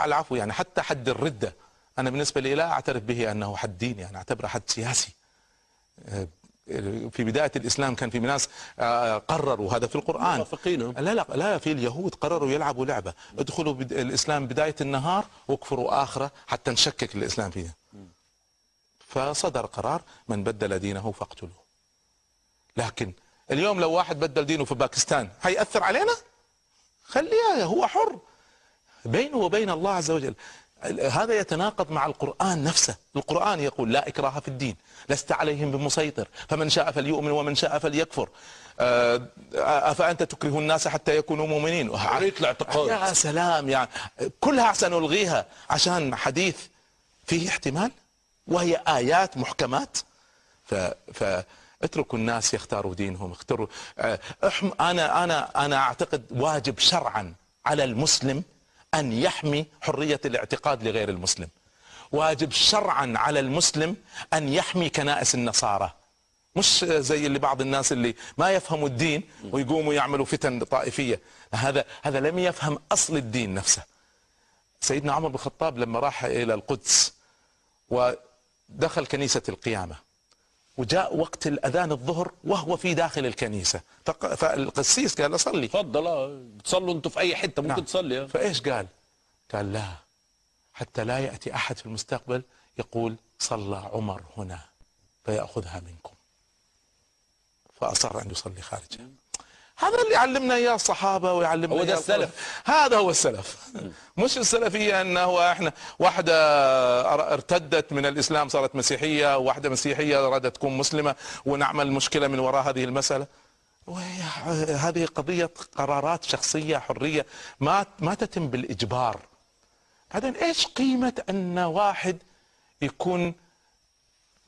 على العفو يعني حتى حد الردة أنا بالنسبة لي لا أعترف به أنه حد ديني أنا أعتبره حد سياسي آه، في بداية الإسلام كان في ناس آه، قرروا هذا في القرآن لا لا لا في اليهود قرروا يلعبوا لعبة ادخلوا الإسلام بداية النهار واكفروا آخرة حتى نشكك الإسلام فيها فصدر قرار من بدل دينه فاقتلوه لكن اليوم لو واحد بدل دينه في باكستان هيأثر علينا خليها هو حر بينه وبين الله عز وجل هذا يتناقض مع القرآن نفسه القرآن يقول لا إكراه في الدين لست عليهم بمسيطر فمن شاء فليؤمن ومن شاء فليكفر أفأنت آه، آه، تكره الناس حتى يكونوا مؤمنين عريت الاعتقاد يا سلام يعني كلها سنلغيها عشان حديث فيه احتمال وهي آيات محكمات ف... ف... اتركوا الناس يختاروا دينهم آه، أحم... انا انا انا اعتقد واجب شرعا على المسلم أن يحمي حرية الاعتقاد لغير المسلم واجب شرعا على المسلم أن يحمي كنائس النصارى مش زي اللي بعض الناس اللي ما يفهموا الدين ويقوموا يعملوا فتن طائفية هذا هذا لم يفهم أصل الدين نفسه سيدنا عمر بن الخطاب لما راح إلى القدس ودخل كنيسة القيامة وجاء وقت الأذان الظهر وهو في داخل الكنيسة فالقسيس قال اصلي اتفضل اه تصلوا انتم في أي حتة ممكن نعم. تصلي يعني. فإيش قال قال لا حتى لا يأتي أحد في المستقبل يقول صلى عمر هنا فيأخذها منكم فأصر أن يصلي خارجها هذا اللي علمنا اياه الصحابه ويعلمنا هو ده السلف هذا هو السلف مش السلفيه انه احنا واحده ارتدت من الاسلام صارت مسيحيه وواحده مسيحيه ارادت تكون مسلمه ونعمل مشكله من وراء هذه المساله هذه قضيه قرارات شخصيه حريه ما ما تتم بالاجبار بعدين ايش قيمه ان واحد يكون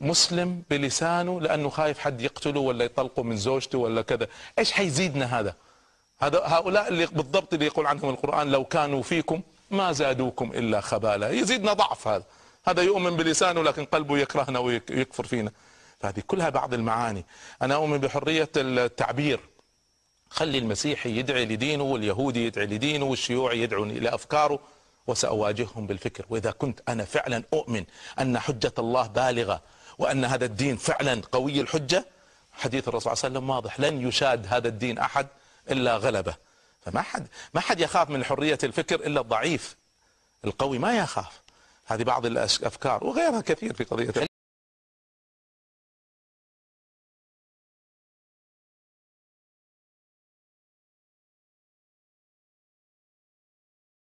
مسلم بلسانه لانه خايف حد يقتله ولا يطلقه من زوجته ولا كذا ايش حيزيدنا هذا هذا هؤلاء اللي بالضبط اللي يقول عنهم القران لو كانوا فيكم ما زادوكم الا خبالا يزيدنا ضعف هذا هذا يؤمن بلسانه لكن قلبه يكرهنا ويكفر فينا فهذه كلها بعض المعاني انا اؤمن بحريه التعبير خلي المسيحي يدعي لدينه واليهودي يدعي لدينه والشيوعي يدعو الى افكاره وساواجههم بالفكر واذا كنت انا فعلا اؤمن ان حجه الله بالغه وأن هذا الدين فعلا قوي الحجة حديث الرسول صلى الله عليه وسلم واضح لن يشاد هذا الدين أحد إلا غلبه فما حد ما حد يخاف من حرية الفكر إلا الضعيف القوي ما يخاف هذه بعض الأفكار وغيرها كثير في قضية